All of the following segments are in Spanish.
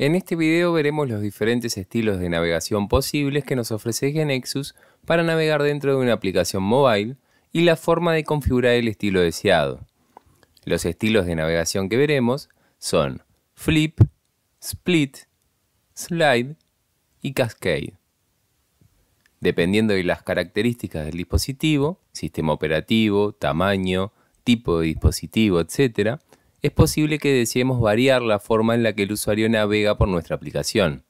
En este video veremos los diferentes estilos de navegación posibles que nos ofrece Genexus para navegar dentro de una aplicación mobile y la forma de configurar el estilo deseado. Los estilos de navegación que veremos son Flip, Split, Slide y Cascade. Dependiendo de las características del dispositivo, sistema operativo, tamaño, tipo de dispositivo, etc., es posible que deseemos variar la forma en la que el usuario navega por nuestra aplicación.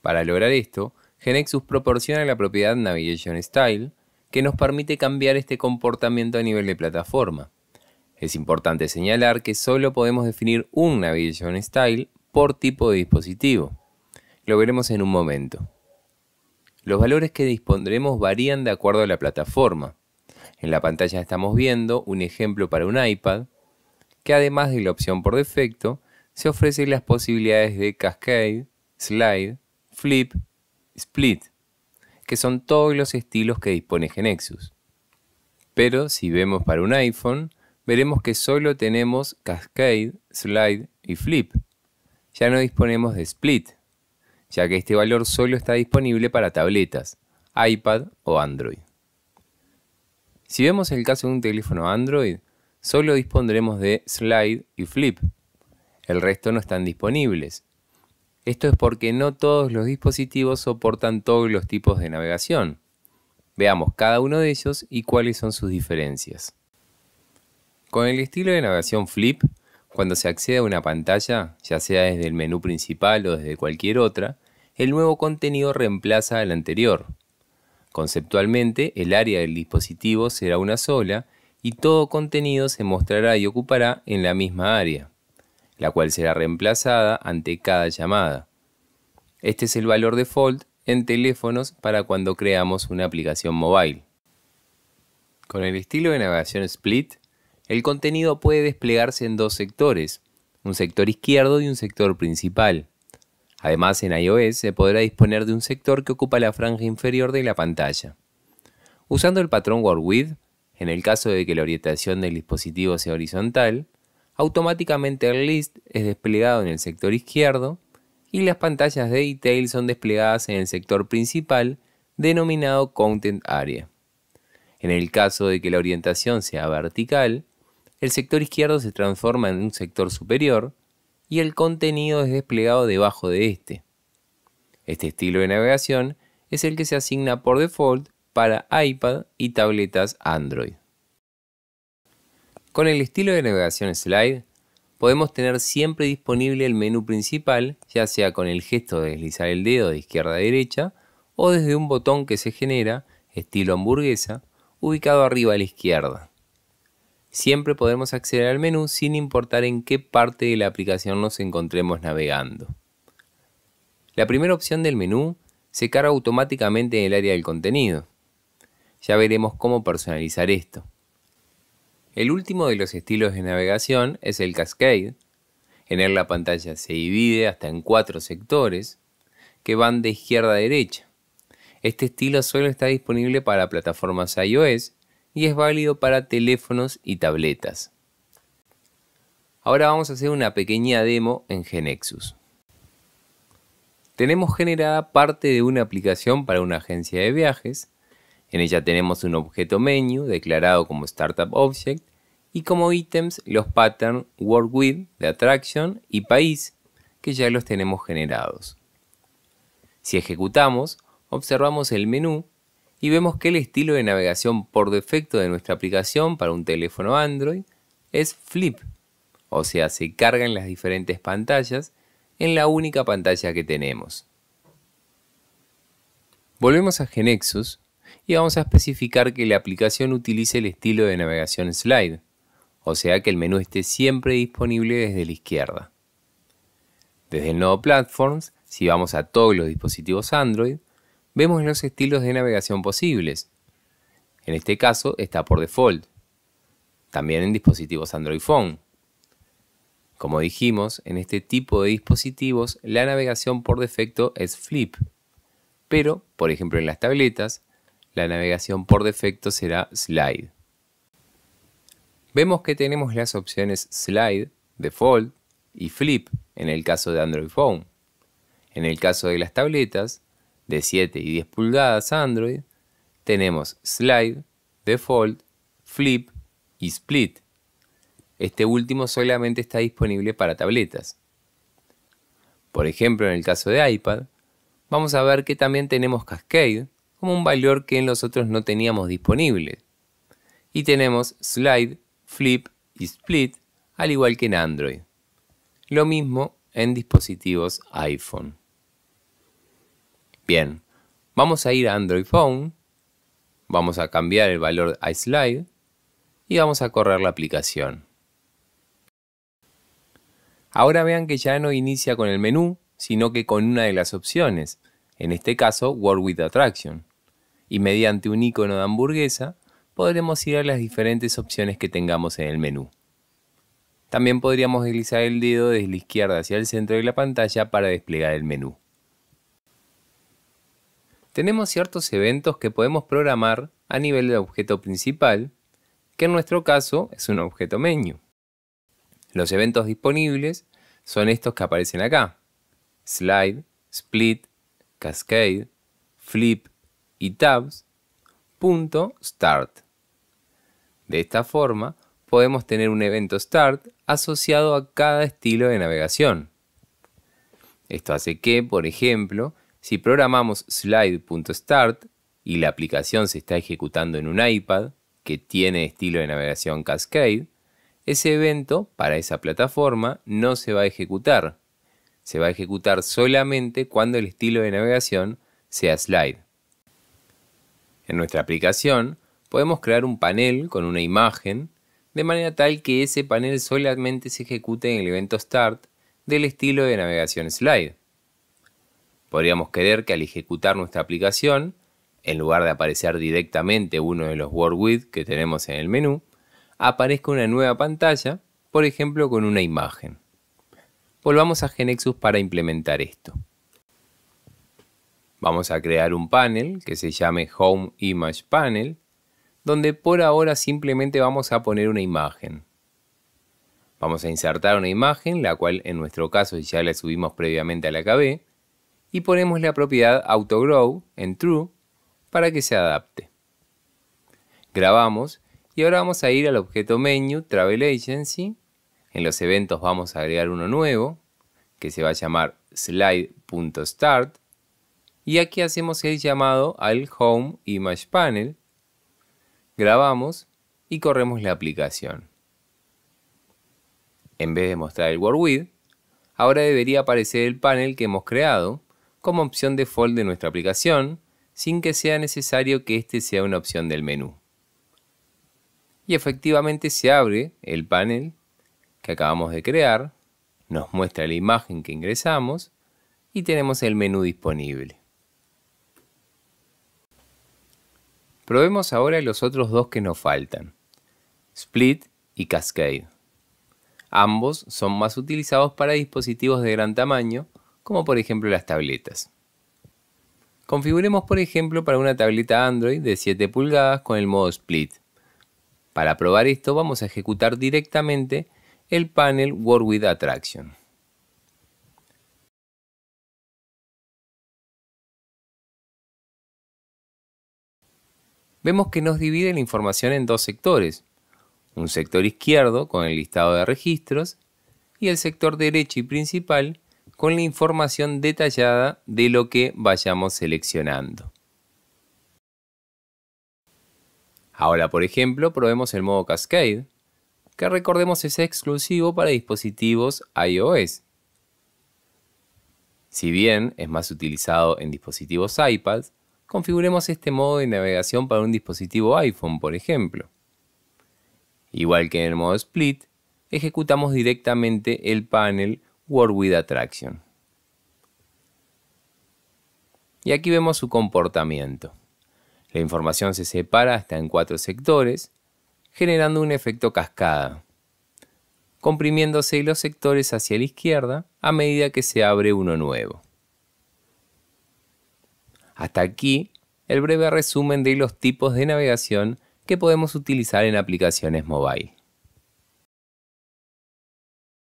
Para lograr esto, Genexus proporciona la propiedad Navigation Style, que nos permite cambiar este comportamiento a nivel de plataforma. Es importante señalar que solo podemos definir un Navigation Style por tipo de dispositivo. Lo veremos en un momento. Los valores que dispondremos varían de acuerdo a la plataforma. En la pantalla estamos viendo un ejemplo para un iPad, que además de la opción por defecto, se ofrecen las posibilidades de cascade, slide, flip, split, que son todos los estilos que dispone Genexus. Pero si vemos para un iPhone, veremos que solo tenemos cascade, slide y flip. Ya no disponemos de split, ya que este valor solo está disponible para tabletas, iPad o Android. Si vemos el caso de un teléfono Android, solo dispondremos de slide y flip. El resto no están disponibles. Esto es porque no todos los dispositivos soportan todos los tipos de navegación. Veamos cada uno de ellos y cuáles son sus diferencias. Con el estilo de navegación flip, cuando se accede a una pantalla, ya sea desde el menú principal o desde cualquier otra, el nuevo contenido reemplaza al anterior. Conceptualmente, el área del dispositivo será una sola y todo contenido se mostrará y ocupará en la misma área, la cual será reemplazada ante cada llamada. Este es el valor default en teléfonos para cuando creamos una aplicación mobile. Con el estilo de navegación split, el contenido puede desplegarse en dos sectores, un sector izquierdo y un sector principal. Además, en iOS se podrá disponer de un sector que ocupa la franja inferior de la pantalla. Usando el patrón WordWidth, en el caso de que la orientación del dispositivo sea horizontal, automáticamente el list es desplegado en el sector izquierdo y las pantallas de detail son desplegadas en el sector principal denominado content area. En el caso de que la orientación sea vertical, el sector izquierdo se transforma en un sector superior y el contenido es desplegado debajo de este. Este estilo de navegación es el que se asigna por default para iPad y tabletas Android. Con el estilo de navegación slide, podemos tener siempre disponible el menú principal, ya sea con el gesto de deslizar el dedo de izquierda a derecha o desde un botón que se genera, estilo hamburguesa, ubicado arriba a la izquierda. Siempre podemos acceder al menú sin importar en qué parte de la aplicación nos encontremos navegando. La primera opción del menú se carga automáticamente en el área del contenido. Ya veremos cómo personalizar esto. El último de los estilos de navegación es el Cascade. En él la pantalla se divide hasta en cuatro sectores que van de izquierda a derecha. Este estilo solo está disponible para plataformas iOS y es válido para teléfonos y tabletas. Ahora vamos a hacer una pequeña demo en Genexus. Tenemos generada parte de una aplicación para una agencia de viajes en ella tenemos un objeto menu declarado como Startup Object y como ítems los pattern Work With de Attraction y País que ya los tenemos generados. Si ejecutamos, observamos el menú y vemos que el estilo de navegación por defecto de nuestra aplicación para un teléfono Android es flip, o sea, se cargan las diferentes pantallas en la única pantalla que tenemos. Volvemos a Genexus y vamos a especificar que la aplicación utilice el estilo de navegación slide, o sea que el menú esté siempre disponible desde la izquierda. Desde el nodo Platforms, si vamos a todos los dispositivos Android, vemos los estilos de navegación posibles. En este caso está por default, también en dispositivos Android Phone. Como dijimos, en este tipo de dispositivos la navegación por defecto es flip, pero, por ejemplo en las tabletas, la navegación por defecto será Slide. Vemos que tenemos las opciones Slide, Default y Flip en el caso de Android Phone. En el caso de las tabletas, de 7 y 10 pulgadas Android, tenemos Slide, Default, Flip y Split. Este último solamente está disponible para tabletas. Por ejemplo, en el caso de iPad, vamos a ver que también tenemos Cascade, como un valor que en los otros no teníamos disponible. Y tenemos slide, flip y split, al igual que en Android. Lo mismo en dispositivos iPhone. Bien, vamos a ir a Android Phone, vamos a cambiar el valor a slide y vamos a correr la aplicación. Ahora vean que ya no inicia con el menú, sino que con una de las opciones, en este caso World with Attraction y mediante un icono de hamburguesa podremos ir a las diferentes opciones que tengamos en el menú. También podríamos deslizar el dedo desde la izquierda hacia el centro de la pantalla para desplegar el menú. Tenemos ciertos eventos que podemos programar a nivel del objeto principal, que en nuestro caso es un objeto menú. Los eventos disponibles son estos que aparecen acá. Slide, Split, Cascade, Flip, y tabs.start. De esta forma, podemos tener un evento start asociado a cada estilo de navegación. Esto hace que, por ejemplo, si programamos slide.start y la aplicación se está ejecutando en un iPad que tiene estilo de navegación Cascade, ese evento para esa plataforma no se va a ejecutar. Se va a ejecutar solamente cuando el estilo de navegación sea slide. En nuestra aplicación podemos crear un panel con una imagen de manera tal que ese panel solamente se ejecute en el evento Start del estilo de navegación slide. Podríamos querer que al ejecutar nuestra aplicación, en lugar de aparecer directamente uno de los WordWidth que tenemos en el menú, aparezca una nueva pantalla, por ejemplo con una imagen. Volvamos a Genexus para implementar esto. Vamos a crear un panel que se llame Home Image Panel, donde por ahora simplemente vamos a poner una imagen. Vamos a insertar una imagen, la cual en nuestro caso ya la subimos previamente a la KB, y ponemos la propiedad AutoGrow en True para que se adapte. Grabamos y ahora vamos a ir al objeto Menu Travel Agency. En los eventos vamos a agregar uno nuevo que se va a llamar Slide.start y aquí hacemos el llamado al Home Image Panel. Grabamos y corremos la aplicación. En vez de mostrar el Word With, ahora debería aparecer el panel que hemos creado como opción default de nuestra aplicación, sin que sea necesario que este sea una opción del menú. Y efectivamente se abre el panel que acabamos de crear, nos muestra la imagen que ingresamos y tenemos el menú disponible. Probemos ahora los otros dos que nos faltan, Split y Cascade. Ambos son más utilizados para dispositivos de gran tamaño, como por ejemplo las tabletas. Configuremos por ejemplo para una tableta Android de 7 pulgadas con el modo Split. Para probar esto vamos a ejecutar directamente el panel Word with Attraction. vemos que nos divide la información en dos sectores. Un sector izquierdo con el listado de registros y el sector derecho y principal con la información detallada de lo que vayamos seleccionando. Ahora, por ejemplo, probemos el modo Cascade, que recordemos es exclusivo para dispositivos iOS. Si bien es más utilizado en dispositivos iPads, configuremos este modo de navegación para un dispositivo iPhone, por ejemplo. Igual que en el modo Split, ejecutamos directamente el panel Word with Attraction. Y aquí vemos su comportamiento. La información se separa hasta en cuatro sectores, generando un efecto cascada, comprimiéndose los sectores hacia la izquierda a medida que se abre uno nuevo. Hasta aquí el breve resumen de los tipos de navegación que podemos utilizar en aplicaciones mobile.